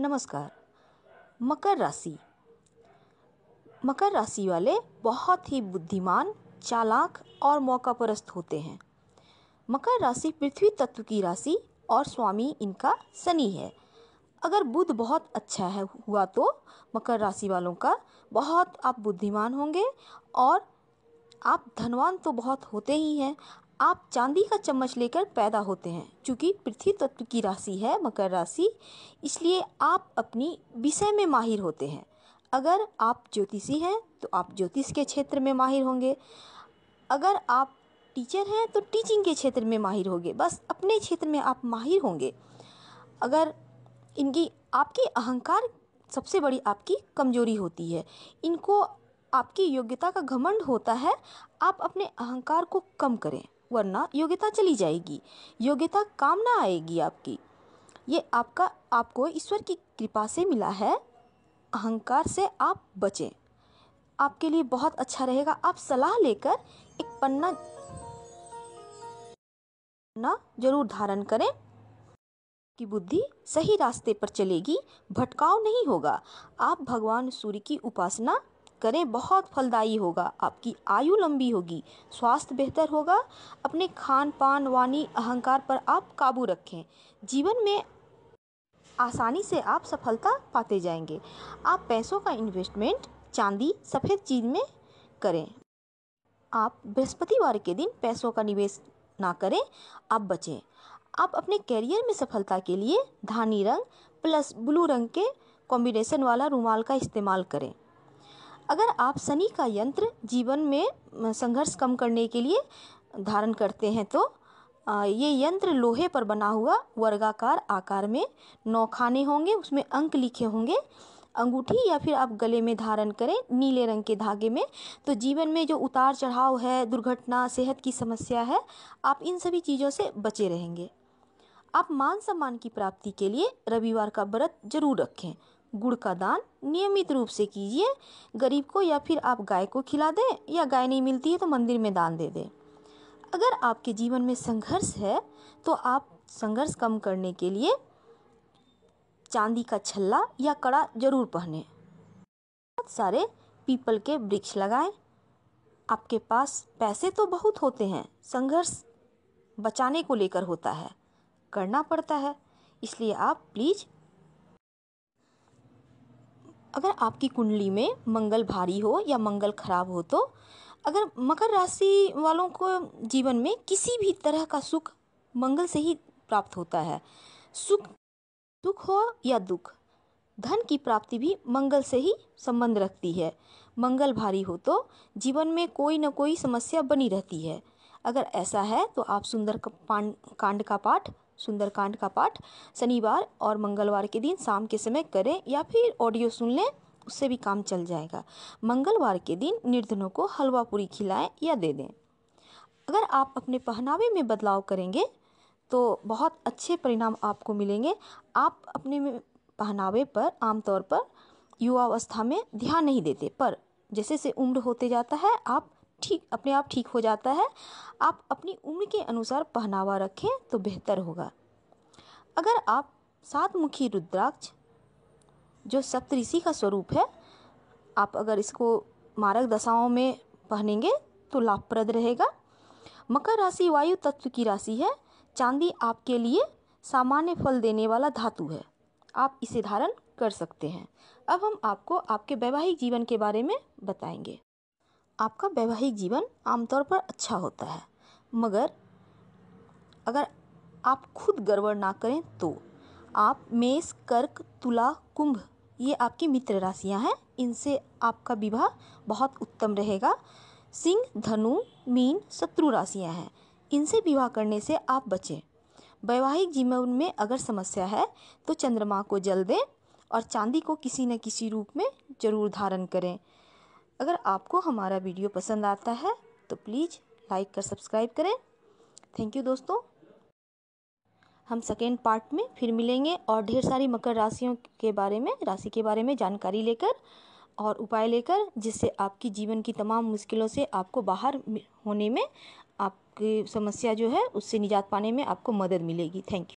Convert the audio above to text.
नमस्कार मकर राशि मकर राशि वाले बहुत ही बुद्धिमान चालाक और मौका परस्त होते हैं मकर राशि पृथ्वी तत्व की राशि और स्वामी इनका शनि है अगर बुध बहुत अच्छा है हुआ तो मकर राशि वालों का बहुत आप बुद्धिमान होंगे और आप धनवान तो बहुत होते ही हैं आप चांदी का चम्मच लेकर पैदा होते हैं क्योंकि पृथ्वी तत्व की राशि है मकर राशि इसलिए आप अपनी विषय में माहिर होते हैं अगर आप ज्योतिषी हैं तो आप ज्योतिष के क्षेत्र में माहिर होंगे अगर आप टीचर हैं तो टीचिंग के क्षेत्र में माहिर होंगे बस अपने क्षेत्र में आप माहिर होंगे अगर इनकी आपकी अहंकार सबसे बड़ी आपकी कमजोरी होती है इनको आपकी योग्यता का घमंड होता है आप अपने अहंकार को कम करें वरना योग्यता चली जाएगी योग्यता काम ना आएगी आपकी ये आपका आपको ईश्वर की कृपा से मिला है अहंकार से आप बचें आपके लिए बहुत अच्छा रहेगा आप सलाह लेकर एक पन्ना ना जरूर धारण करें कि बुद्धि सही रास्ते पर चलेगी भटकाव नहीं होगा आप भगवान सूर्य की उपासना करें बहुत फलदायी होगा आपकी आयु लंबी होगी स्वास्थ्य बेहतर होगा अपने खान पान वाणी अहंकार पर आप काबू रखें जीवन में आसानी से आप सफलता पाते जाएंगे आप पैसों का इन्वेस्टमेंट चांदी सफ़ेद चीज़ में करें आप बृहस्पतिवार के दिन पैसों का निवेश ना करें आप बचें आप अपने कैरियर में सफलता के लिए धानी रंग प्लस ब्लू रंग के कॉम्बिनेशन वाला रुमाल का इस्तेमाल करें अगर आप शनि का यंत्र जीवन में संघर्ष कम करने के लिए धारण करते हैं तो ये यंत्र लोहे पर बना हुआ वर्गाकार आकार में नौखाने होंगे उसमें अंक लिखे होंगे अंगूठी या फिर आप गले में धारण करें नीले रंग के धागे में तो जीवन में जो उतार चढ़ाव है दुर्घटना सेहत की समस्या है आप इन सभी चीज़ों से बचे रहेंगे आप मान सम्मान की प्राप्ति के लिए रविवार का व्रत जरूर रखें गुड़ का दान नियमित रूप से कीजिए गरीब को या फिर आप गाय को खिला दें या गाय नहीं मिलती है तो मंदिर में दान दे दें अगर आपके जीवन में संघर्ष है तो आप संघर्ष कम करने के लिए चांदी का छल्ला या कड़ा जरूर पहने बहुत सारे पीपल के वृक्ष लगाएं आपके पास पैसे तो बहुत होते हैं संघर्ष बचाने को लेकर होता है करना पड़ता है इसलिए आप प्लीज़ अगर आपकी कुंडली में मंगल भारी हो या मंगल खराब हो तो अगर मकर राशि वालों को जीवन में किसी भी तरह का सुख मंगल से ही प्राप्त होता है सुख दुख हो या दुख धन की प्राप्ति भी मंगल से ही संबंध रखती है मंगल भारी हो तो जीवन में कोई ना कोई समस्या बनी रहती है अगर ऐसा है तो आप सुंदर कांड का पाठ सुंदरकांड का पाठ शनिवार और मंगलवार के दिन शाम के समय करें या फिर ऑडियो सुन लें उससे भी काम चल जाएगा मंगलवार के दिन निर्धनों को हलवा पूरी खिलाएं या दे दें अगर आप अपने पहनावे में बदलाव करेंगे तो बहुत अच्छे परिणाम आपको मिलेंगे आप अपने पहनावे पर आमतौर पर युवावस्था में ध्यान नहीं देते पर जैसे जैसे उम्र होते जाता है आप ठीक अपने आप ठीक हो जाता है आप अपनी उम्र के अनुसार पहनावा रखें तो बेहतर होगा अगर आप सात मुखी रुद्राक्ष जो सप्तऋषि का स्वरूप है आप अगर इसको मारक दशाओं में पहनेंगे तो लाभप्रद रहेगा मकर राशि वायु तत्व की राशि है चांदी आपके लिए सामान्य फल देने वाला धातु है आप इसे धारण कर सकते हैं अब हम आपको आपके वैवाहिक जीवन के बारे में बताएंगे आपका वैवाहिक जीवन आमतौर पर अच्छा होता है मगर अगर आप खुद गड़बड़ ना करें तो आप मेष कर्क तुला कुंभ ये आपकी मित्र राशियां हैं इनसे आपका विवाह बहुत उत्तम रहेगा सिंह धनु मीन शत्रु राशियां हैं इनसे विवाह करने से आप बचें वैवाहिक जीवन में अगर समस्या है तो चंद्रमा को जल दें और चांदी को किसी न किसी रूप में जरूर धारण करें अगर आपको हमारा वीडियो पसंद आता है तो प्लीज़ लाइक कर सब्सक्राइब करें थैंक यू दोस्तों हम सेकेंड पार्ट में फिर मिलेंगे और ढेर सारी मकर राशियों के बारे में राशि के बारे में जानकारी लेकर और उपाय लेकर जिससे आपकी जीवन की तमाम मुश्किलों से आपको बाहर होने में आपकी समस्या जो है उससे निजात पाने में आपको मदद मिलेगी थैंक यू